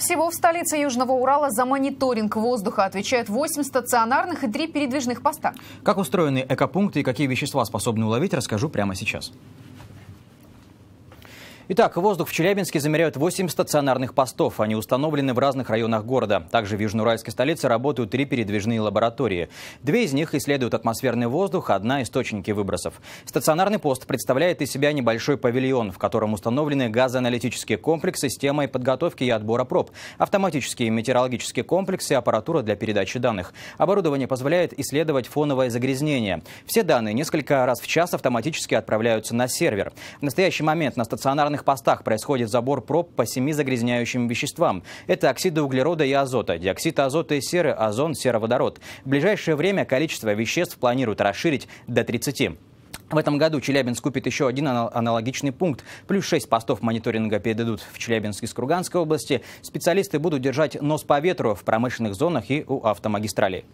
Всего в столице Южного Урала за мониторинг воздуха отвечают 8 стационарных и 3 передвижных поста. Как устроены экопункты и какие вещества способны уловить, расскажу прямо сейчас. Итак, воздух в Челябинске замеряют 8 стационарных постов. Они установлены в разных районах города. Также в южноуральской столице работают три передвижные лаборатории. Две из них исследуют атмосферный воздух, одна – источники выбросов. Стационарный пост представляет из себя небольшой павильон, в котором установлены газоаналитические комплексы с темой подготовки и отбора проб, автоматические метеорологические комплексы и аппаратура для передачи данных. Оборудование позволяет исследовать фоновое загрязнение. Все данные несколько раз в час автоматически отправляются на сервер. В настоящий момент на стационарных опорных постах происходит забор проб по семи загрязняющим веществам. Это оксиды углерода и азота, диоксид азота и серы, озон, сероводород. В ближайшее время количество веществ планируют расширить до 30. В этом году Челябинск купит еще один аналогичный пункт. Плюс шесть постов мониторинга передадут в Челябинск из Курганской области. Специалисты будут держать нос по ветру в промышленных зонах и у автомагистралей.